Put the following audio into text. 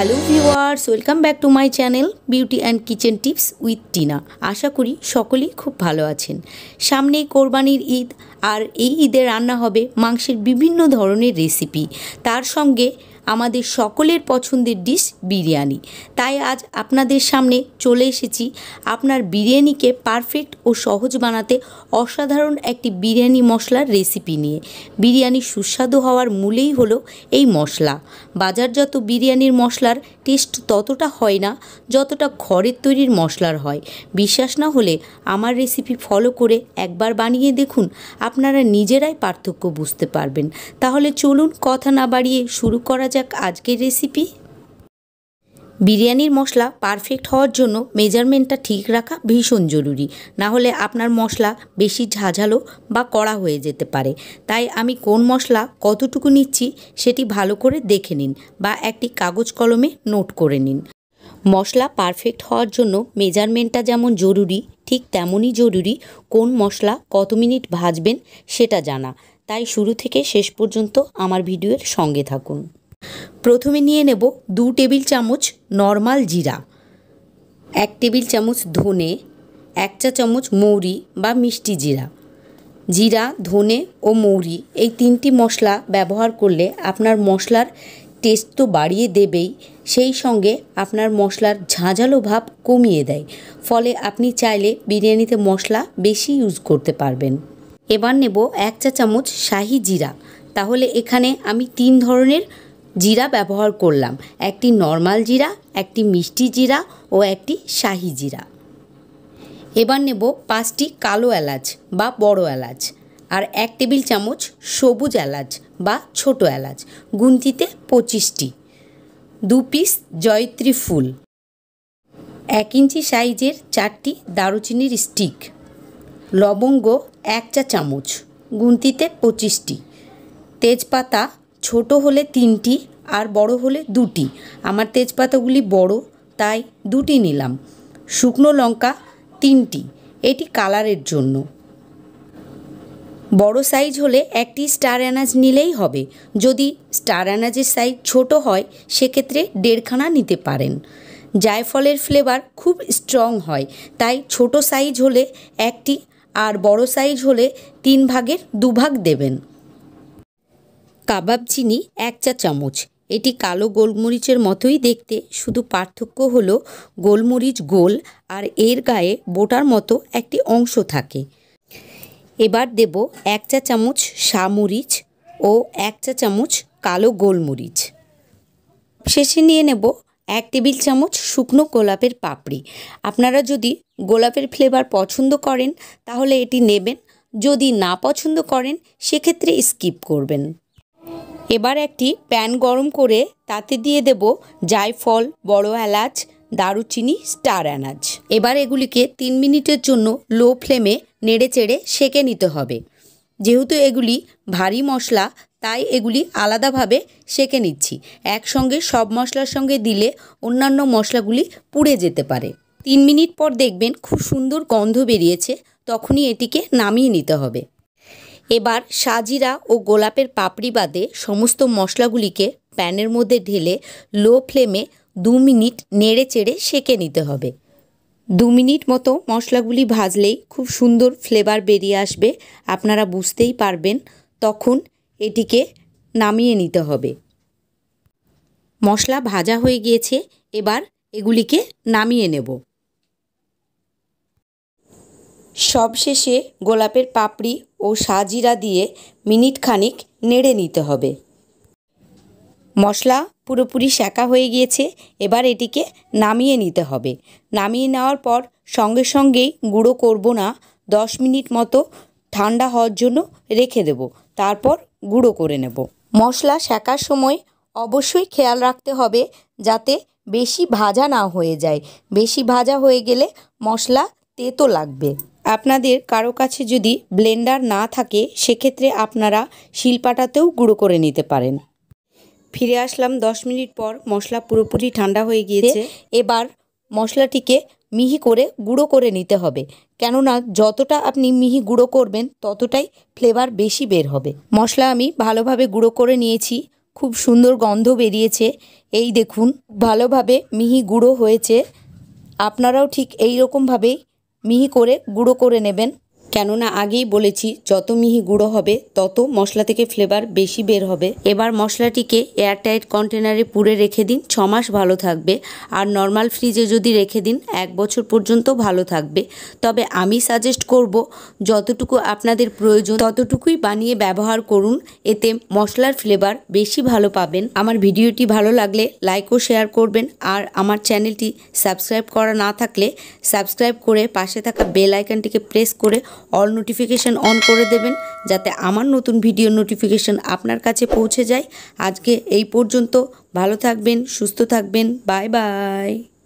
hello viewers welcome back to my channel beauty and kitchen tips with Tina আশা করি সকলেই খুব ভালো আছেন সামনেই কোরবানির ঈদ আর এই ঈদে রান্না হবে মাংসের বিভিন্ন ধরনের রেসিপি তার সঙ্গে আমাদের সকলের পছন্দের ডিশ বিরিয়ানি তাই আজ আপনাদের সামনে চলে এসেছি আপনার বিরিয়ানিকে পারফেক্ট ও সহজ বানাতে অসাধারণ একটি বিরিয়ানি মশলার রেসিপি নিয়ে বিরিয়ানি সুস্বাদু হওয়ার মূলেই হলো এই মশলা বাজারজাত বিরিয়ানির মশলার টেস্ট ততটা হয় না যতটা ঘরের তৈরির মশলার হয় বিশ্বাস না হলে আমার রেসিপি ফলো করে একবার বানিয়ে দেখুন আপনারা নিজেরাই পার্থক্য বুঝতে পারবেন তাহলে চলুন কথা না বাড়িয়ে শুরু করা যাক যাক আজকের রেসিপি বিরিয়ানির মশলা পারফেক্ট হওয়ার জন্য মেজারমেন্টটা ঠিক রাখা ভীষণ জরুরি না হলে আপনার মশলা বেশি ঝাঝালো বা কড়া হয়ে যেতে পারে তাই আমি কোন মশলা কতটুকু নিচ্ছি সেটি ভালো করে দেখে নিন বা একটি কাগজ কলমে নোট করে নিন মশলা পারফেক্ট হওয়ার জন্য মেজারমেন্টটা যেমন জরুরি ঠিক তেমনই জরুরি কোন মশলা কত মিনিট ভাজবেন সেটা জানা তাই শুরু থেকে শেষ পর্যন্ত আমার ভিডিওর সঙ্গে থাকুন প্রথমে নিয়ে নেব দু টেবিল চামচ নর্মাল জিরা এক টেবিল চামচ ধনে এক চা চামচ মৌরি বা মিষ্টি জিরা জিরা ধনে ও মৌরি এই তিনটি মশলা ব্যবহার করলে আপনার মশলার টেস্ট তো বাড়িয়ে দেবেই সেই সঙ্গে আপনার মশলার ঝাঁঝালো ভাব কমিয়ে দেয় ফলে আপনি চাইলে বিরিয়ানিতে মশলা বেশি ইউজ করতে পারবেন এবার নেব এক চা চামচ শাহি জিরা তাহলে এখানে আমি তিন ধরনের জিরা ব্যবহার করলাম একটি নর্মাল জিরা একটি মিষ্টি জিরা ও একটি শাহি জিরা এবার নেব পাঁচটি কালো এলাচ বা বড় এলাচ আর এক টেবিল চামচ সবুজ এলাচ বা ছোট এলাচ গুনতিতে পঁচিশটি দু পিস জয়ত্রী ফুল এক ইঞ্চি সাইজের চারটি দারুচিনির স্টিক লবঙ্গ এক চা চামচ গুনতিতে পঁচিশটি তেজপাতা ছোট হলে তিনটি আর বড় হলে দুটি আমার তেজপাতাগুলি বড় তাই দুটি নিলাম শুকনো লঙ্কা তিনটি এটি কালারের জন্য বড় সাইজ হলে একটি স্টার অ্যানাজ নিলেই হবে যদি স্টার অ্যানাজের সাইজ ছোট হয় সেক্ষেত্রে দেড়খানা নিতে পারেন জায়ফলের ফ্লেভার খুব স্ট্রং হয় তাই ছোট সাইজ হলে একটি আর বড় সাইজ হলে তিন ভাগের দুভাগ দেবেন কাবাব চিনি এক চা চামচ এটি কালো গোলমরিচের মতোই দেখতে শুধু পার্থক্য হলো গোলমরিচ গোল আর এর গায়ে বোটার মতো একটি অংশ থাকে এবার দেব এক চা চামচ শামরিচ ও এক চা চামচ কালো গোলমরিচ শেষে নিয়ে নেব এক টেবিল চামচ শুকনো গোলাপের পাপড়ি আপনারা যদি গোলাপের ফ্লেভার পছন্দ করেন তাহলে এটি নেবেন যদি না পছন্দ করেন সেক্ষেত্রে স্কিপ করবেন এবার একটি প্যান গরম করে তাতে দিয়ে দেব জায়ফল বড় এলাচ দারুচিনি স্টার এনাচ এবার এগুলিকে তিন মিনিটের জন্য লো ফ্লেমে নেড়ে চেড়ে সেঁকে নিতে হবে যেহেতু এগুলি ভারী মশলা তাই এগুলি আলাদাভাবে সেঁকে নিচ্ছি একসঙ্গে সব মশলার সঙ্গে দিলে অন্যান্য মশলাগুলি পুড়ে যেতে পারে তিন মিনিট পর দেখবেন খুব সুন্দর গন্ধ বেরিয়েছে তখনই এটিকে নামিয়ে নিতে হবে এবার সাজিরা ও গোলাপের পাপড়ি বাদে সমস্ত মশলাগুলিকে প্যানের মধ্যে ঢেলে লো ফ্লেমে দু মিনিট নেড়ে চেড়ে সেঁকে নিতে হবে দু মিনিট মতো মশলাগুলি ভাজলেই খুব সুন্দর ফ্লেভার বেরিয়ে আসবে আপনারা বুঝতেই পারবেন তখন এটিকে নামিয়ে নিতে হবে মশলা ভাজা হয়ে গিয়েছে এবার এগুলিকে নামিয়ে নেব সবশেষে গোলাপের পাপড়ি ও সাজিরা দিয়ে মিনিট খানিক নেড়ে নিতে হবে মশলা পুরোপুরি সেঁকা হয়ে গিয়েছে এবার এটিকে নামিয়ে নিতে হবে নামিয়ে নেওয়ার পর সঙ্গে সঙ্গেই গুঁড়ো করব না দশ মিনিট মতো ঠান্ডা হওয়ার জন্য রেখে দেব তারপর গুঁড়ো করে নেব মশলা শেঁকার সময় অবশ্যই খেয়াল রাখতে হবে যাতে বেশি ভাজা না হয়ে যায় বেশি ভাজা হয়ে গেলে মশলা তেতো লাগবে আপনাদের কারো কাছে যদি ব্লেন্ডার না থাকে সেক্ষেত্রে আপনারা শিলপাটাতেও গুঁড়ো করে নিতে পারেন ফিরে আসলাম দশ মিনিট পর মশলা পুরোপুরি ঠান্ডা হয়ে গিয়েছে এবার মশলাটিকে মিহি করে গুঁড়ো করে নিতে হবে কেননা যতটা আপনি মিহি গুঁড়ো করবেন ততটাই ফ্লেভার বেশি বের হবে মশলা আমি ভালোভাবে গুঁড়ো করে নিয়েছি খুব সুন্দর গন্ধ বেরিয়েছে এই দেখুন ভালোভাবে মিহি গুঁড়ো হয়েছে আপনারাও ঠিক এই রকমভাবেই মিহি করে গুঁড়ো করে নেবেন কেননা আগেই বলেছি যত মিহি গুঁড়ো হবে তত মশলা থেকে ফ্লেভার বেশি বের হবে এবার মশলাটিকে এয়ারটাইট কন্টেনারে পুরে রেখে দিন ছ মাস ভালো থাকবে আর নর্মাল ফ্রিজে যদি রেখে দিন এক বছর পর্যন্ত ভালো থাকবে তবে আমি সাজেস্ট করব যতটুকু আপনাদের প্রয়োজন ততটুকুই বানিয়ে ব্যবহার করুন এতে মশলার ফ্লেভার বেশি ভালো পাবেন আমার ভিডিওটি ভালো লাগলে লাইক ও শেয়ার করবেন আর আমার চ্যানেলটি সাবস্ক্রাইব করা না থাকলে সাবস্ক্রাইব করে পাশে থাকা বেল আইকনটিকে প্রেস করে অল নোটিফিকেশান অন করে দেবেন যাতে আমার নতুন ভিডিও নোটিফিকেশান আপনার কাছে পৌঁছে যায় আজকে এই পর্যন্ত ভালো থাকবেন সুস্থ থাকবেন বাই বাই